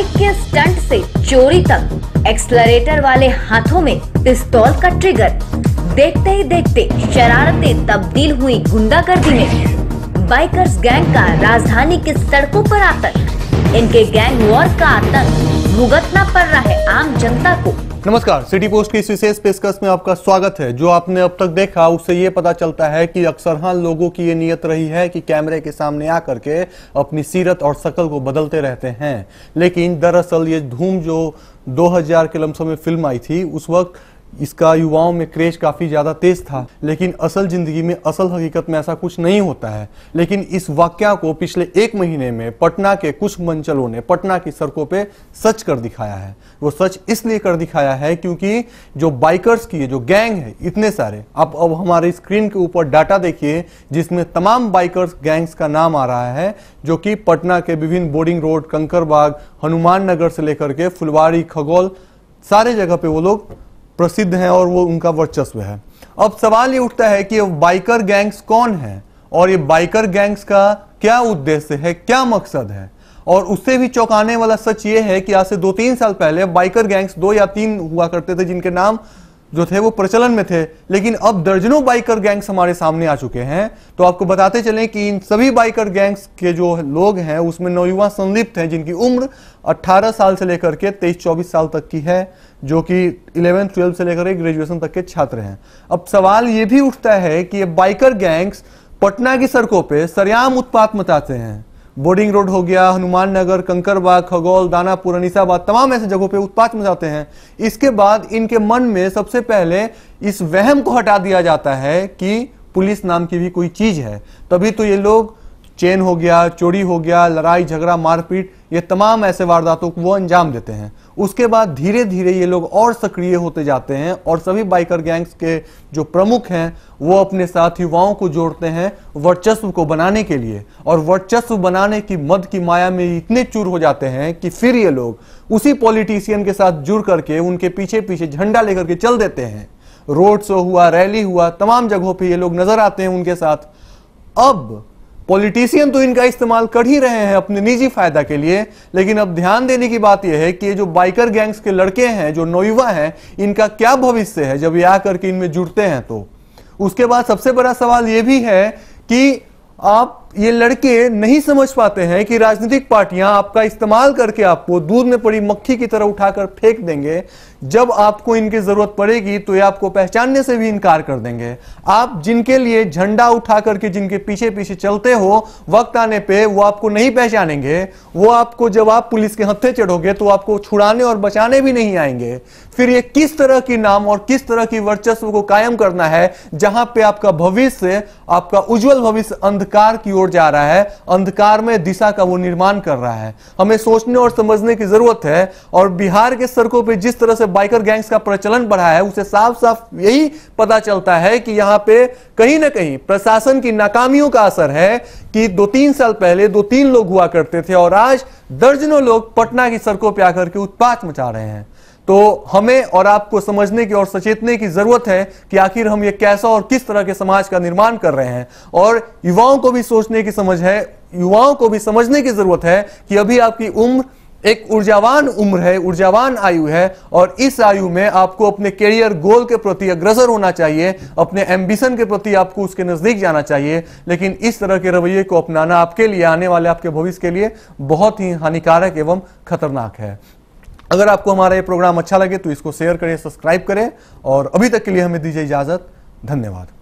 bike के stunt से चोरी तक एक्सलरेटर वाले हाथों में पिस्तौल का ट्रिगर देखते ही देखते शरारतें तब्दील हुई गुंडागर्दी में बाइकर्स गैंग का राजधानी की सड़कों पर आतंक इनके गैंग वॉर का आतंक भुगतना पड़ रहा है आम जनता को नमस्कार सिटी पोस्ट की इस विशेष पेशकश में आपका स्वागत है जो आपने अब तक देखा उससे ये पता चलता है कि अक्सर हाँ लोगों की ये नियत रही है कि कैमरे के सामने आकर के अपनी सीरत और शक्ल को बदलते रहते हैं लेकिन दरअसल ये धूम जो 2000 के लमसम में फिल्म आई थी उस वक्त इसका युवाओं में क्रेज काफ़ी ज़्यादा तेज था लेकिन असल ज़िंदगी में असल हकीकत में ऐसा कुछ नहीं होता है लेकिन इस वाक्य को पिछले एक महीने में पटना के कुछ मंचलों ने पटना की सड़कों पे सच कर दिखाया है वो सच इसलिए कर दिखाया है क्योंकि जो बाइकर्स की है जो गैंग है इतने सारे आप अब हमारे स्क्रीन के ऊपर डाटा देखिए जिसमें तमाम बाइकर्स गैंग्स का नाम आ रहा है जो कि पटना के विभिन्न बोर्डिंग रोड कंकरबाग हनुमान नगर से लेकर के फुलवारी खगौल सारे जगह पे वो लोग प्रसिद्ध हैं और वो उनका वर्चस्व है अब सवाल ये उठता है कि बाइकर गैंग्स कौन है और ये बाइकर गैंग्स का क्या उद्देश्य है क्या मकसद है और उससे भी चौंकाने वाला सच ये है कि आज से दो तीन साल पहले बाइकर गैंग्स दो या तीन हुआ करते थे जिनके नाम जो थे वो प्रचलन में थे लेकिन अब दर्जनों बाइकर गैंग्स हमारे सामने आ चुके हैं तो आपको बताते चलें कि इन सभी बाइकर गैंग्स के जो लोग हैं उसमें नौयुवा संलिप्त हैं जिनकी उम्र 18 साल से लेकर के 23-24 साल तक की है जो कि 11 ट्वेल्व से लेकर के ग्रेजुएशन तक के छात्र हैं अब सवाल ये भी उठता है कि ये बाइकर गैंग्स पटना की सड़कों पर सरयाम उत्पात मचाते हैं बोर्डिंग रोड हो गया हनुमान नगर कंकरबाग खगौल दानापुर अनिसाबाद तमाम ऐसे जगहों पे उत्पात मचाते हैं इसके बाद इनके मन में सबसे पहले इस वहम को हटा दिया जाता है कि पुलिस नाम की भी कोई चीज है तभी तो ये लोग चेन हो गया चोरी हो गया लड़ाई झगड़ा मारपीट ये तमाम ऐसे वारदातों को वो अंजाम देते हैं उसके बाद धीरे धीरे ये लोग और सक्रिय होते जाते हैं और सभी बाइकर गैंग्स के जो प्रमुख हैं वो अपने साथ युवाओं को जोड़ते हैं वर्चस्व को बनाने के लिए और वर्चस्व बनाने की मद की माया में इतने चूर हो जाते हैं कि फिर ये लोग उसी पॉलिटिशियन के साथ जुड़ करके उनके पीछे पीछे झंडा लेकर के चल देते हैं रोड शो हुआ रैली हुआ तमाम जगहों पर ये लोग नजर आते हैं उनके साथ अब पॉलिटिशियन तो इनका इस्तेमाल कर ही रहे हैं अपने निजी फायदा के लिए लेकिन अब ध्यान देने की बात यह है कि ये जो बाइकर गैंग्स के लड़के हैं जो नौयुवा हैं इनका क्या भविष्य है जब ये आकर के इनमें जुड़ते हैं तो उसके बाद सबसे बड़ा सवाल ये भी है कि आप ये लड़के नहीं समझ पाते हैं कि राजनीतिक पार्टियां आपका इस्तेमाल करके आपको दूध में पड़ी मक्खी की तरह उठाकर फेंक देंगे जब आपको इनकी जरूरत पड़ेगी तो ये आपको पहचानने से भी इनकार कर देंगे आप जिनके लिए झंडा उठा करके जिनके पीछे पीछे चलते हो वक्त आने पे वो आपको नहीं पहचानेंगे वो आपको जब आप पुलिस के हत्थे चढ़ोगे तो आपको छुड़ाने और बचाने भी नहीं आएंगे फिर ये किस तरह की नाम और किस तरह की वर्चस्व को कायम करना है जहां पे आपका भविष्य आपका उज्जवल भविष्य अंधकार की ओर जा रहा है अंधकार में दिशा का वो निर्माण कर रहा है हमें सोचने और समझने की जरूरत है और बिहार के सड़कों पे जिस तरह से बाइकर गैंग्स का प्रचलन बढ़ा है उसे साफ साफ यही पता चलता है कि यहाँ पे कहीं ना कहीं प्रशासन की नाकामियों का असर है कि दो तीन साल पहले दो तीन लोग हुआ करते थे और आज दर्जनों लोग पटना की सड़कों पर आकर के उत्पात मचा रहे हैं तो हमें और आपको समझने की और सचेतने की जरूरत है कि आखिर हम ये कैसा और किस तरह के समाज का निर्माण कर रहे हैं और युवाओं को भी सोचने की समझ है युवाओं को भी समझने की जरूरत है कि अभी आपकी उम्र एक ऊर्जावान उम्र है ऊर्जावान आयु है और इस आयु में आपको अपने करियर गोल के प्रति अग्रसर होना चाहिए अपने एम्बिशन के प्रति आपको उसके नजदीक जाना चाहिए लेकिन इस तरह के रवैये को अपनाना आपके लिए आने वाले आपके भविष्य के लिए बहुत ही हानिकारक एवं खतरनाक है अगर आपको हमारा ये प्रोग्राम अच्छा लगे तो इसको शेयर करें सब्सक्राइब करें और अभी तक के लिए हमें दीजिए इजाज़त धन्यवाद